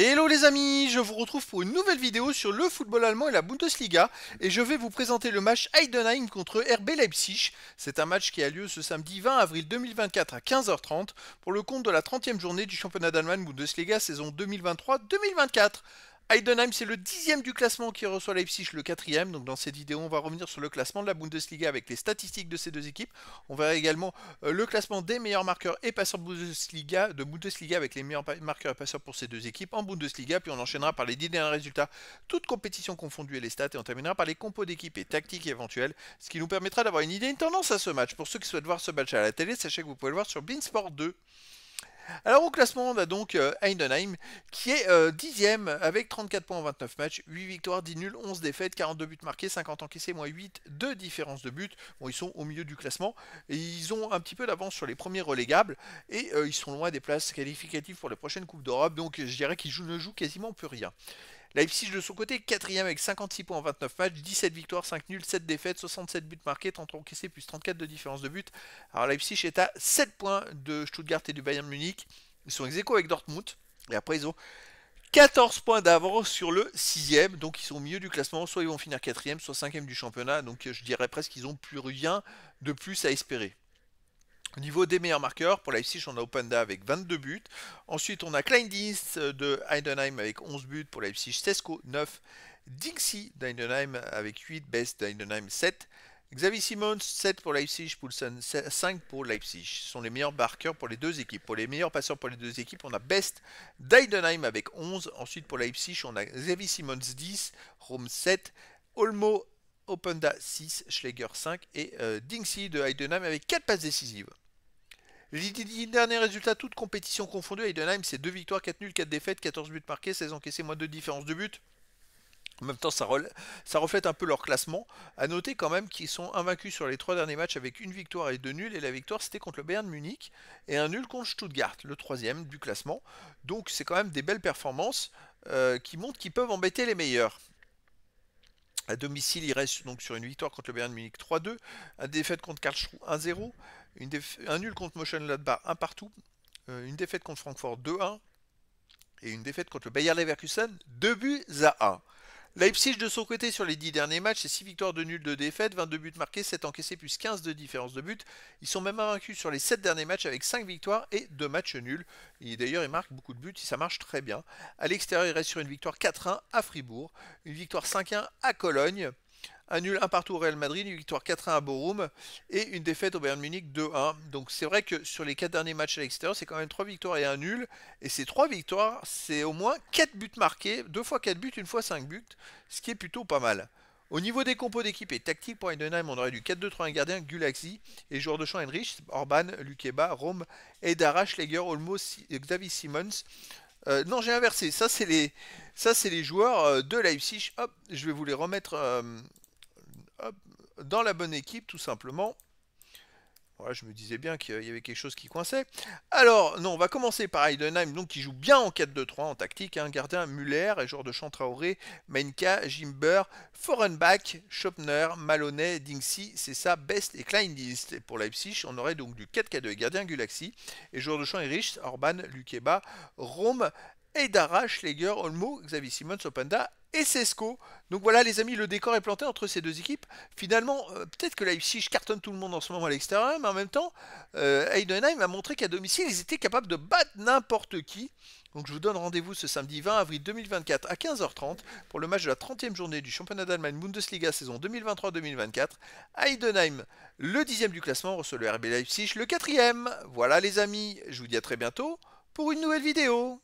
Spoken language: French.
Hello les amis, je vous retrouve pour une nouvelle vidéo sur le football allemand et la Bundesliga et je vais vous présenter le match Heidenheim contre RB Leipzig. C'est un match qui a lieu ce samedi 20 avril 2024 à 15h30 pour le compte de la 30e journée du championnat d'Allemagne Bundesliga saison 2023-2024. Heidenheim, c'est le dixième du classement qui reçoit Leipzig, le quatrième. Donc dans cette vidéo, on va revenir sur le classement de la Bundesliga avec les statistiques de ces deux équipes. On verra également euh, le classement des meilleurs marqueurs et passeurs Bundesliga, de Bundesliga avec les meilleurs marqueurs et passeurs pour ces deux équipes en Bundesliga. Puis on enchaînera par les dix derniers résultats, toutes compétitions confondues et les stats. Et on terminera par les compos d'équipe et tactiques éventuelles, ce qui nous permettra d'avoir une idée, une tendance à ce match. Pour ceux qui souhaitent voir ce match à la télé, sachez que vous pouvez le voir sur Beansport 2. Alors au classement, on a donc euh, Heidenheim qui est 10 euh, dixième avec 34 points en 29 matchs, 8 victoires, 10 nuls, 11 défaites, 42 buts marqués, 50 encaissés, moins 8 2 différences de but. Bon, ils sont au milieu du classement et ils ont un petit peu d'avance sur les premiers relégables et euh, ils sont loin des places qualificatives pour les prochaines Coupes d'Europe. Donc je dirais qu'ils ne jouent quasiment plus rien. Leipzig de son côté quatrième avec 56 points en 29 matchs, 17 victoires, 5 nuls, 7 défaites, 67 buts marqués, 33 encaissés, plus 34 de différence de but. Alors Leipzig est à 7 points de Stuttgart et du Bayern Munich. Ils sont ex avec Dortmund. Et après ils ont 14 points d'avance sur le 6ème, donc ils sont au milieu du classement, soit ils vont finir 4ème, soit 5ème du championnat, donc je dirais presque qu'ils n'ont plus rien de plus à espérer. Au niveau des meilleurs marqueurs, pour Leipzig, on a Openda avec 22 buts. Ensuite, on a Kleindienst euh, de Heidenheim avec 11 buts. Pour Leipzig, Tesco 9. Dixie d'Heidenheim avec 8. Best d'Heidenheim 7. Xavier Simons 7 pour Leipzig, Poulsen 5 pour Leipzig. Ce sont les meilleurs marqueurs pour les deux équipes. Pour les meilleurs passeurs pour les deux équipes, on a Best d'Heidenheim avec 11. Ensuite pour Leipzig, on a Xavi Simons 10, Rome 7, Olmo Openda 6, Schläger 5 et euh, de Heidenheim avec 4 passes décisives. Les derniers résultats, toutes compétitions confondues, Heidenheim, c'est 2 victoires, 4 nuls, 4 défaites, 14 buts marqués, 16 encaissés, moins 2 différences de buts. En même temps, ça, reflète un peu leur classement. À noter quand même qu'ils sont invaincus sur les trois derniers matchs avec une victoire et deux nuls. Et la victoire, c'était contre le Bayern Munich et un nul contre Stuttgart, le troisième du classement. Donc, c'est quand même des belles performances euh, qui montrent qu'ils peuvent embêter les meilleurs. À domicile, ils restent donc sur une victoire contre le Bayern Munich 3-2, un défaite contre Karlsruhe 1-0, un nul contre Motion bas, un partout. Euh, une défaite contre Francfort, 2-1. Et une défaite contre le Bayer Leverkusen, 2 buts à 1. Leipzig, de son côté, sur les 10 derniers matchs, c'est 6 victoires de nul, 2 défaites, 22 buts marqués, 7 encaissés, plus 15 de différence de but. Ils sont même invaincus sur les 7 derniers matchs avec 5 victoires et 2 matchs nuls. d'ailleurs, ils marquent beaucoup de buts et ça marche très bien. À l'extérieur, il restent sur une victoire 4-1 à Fribourg, une victoire 5-1 à Cologne. Un nul 1 partout au Real Madrid, une victoire 4-1 à Borum et une défaite au Bayern Munich 2-1. Donc c'est vrai que sur les 4 derniers matchs à l'extérieur, c'est quand même 3 victoires et un nul. Et ces 3 victoires, c'est au moins 4 buts marqués, 2 fois 4 buts, 1 fois 5 buts, ce qui est plutôt pas mal. Au niveau des compos d'équipe et tactique, pour Heidenheim, on aurait du 4-2-3-1 gardien, Gulaxi, et joueurs de champ Enrich, Orban, Lukeba, Rome, Edara, Schleger, Olmo, Xavi Simmons. Euh, non, j'ai inversé. Ça, c'est les, ça, c'est les joueurs euh, de Leipzig. Hop, je vais vous les remettre euh, dans la bonne équipe, tout simplement. Voilà, je me disais bien qu'il y avait quelque chose qui coinçait. Alors, non, on va commencer par Heidenheim, donc qui joue bien en 4-2-3 en tactique. Hein. gardien Muller et joueur de champ Traoré, Menka, Jimber, Forenbach, Schopner, Maloney, Dingsy, c'est ça, Best et Kleinist. Et pour Leipzig, on aurait donc du 4-4-2 gardien Gulaxi et joueur de champ Erich, Orban, Lukeba, Rome, et d'arrache Olmo, Xavi Simons, Openda et Sesco. Donc voilà les amis, le décor est planté entre ces deux équipes. Finalement, euh, peut-être que Leipzig cartonne tout le monde en ce moment à l'extérieur, mais en même temps, euh, a montré qu'à domicile, ils étaient capables de battre n'importe qui. Donc je vous donne rendez-vous ce samedi 20 avril 2024 à 15h30 pour le match de la 30e journée du championnat d'Allemagne Bundesliga saison 2023-2024. Heidenheim, le 10e du classement, reçoit le RB Leipzig, le 4e. Voilà les amis, je vous dis à très bientôt pour une nouvelle vidéo.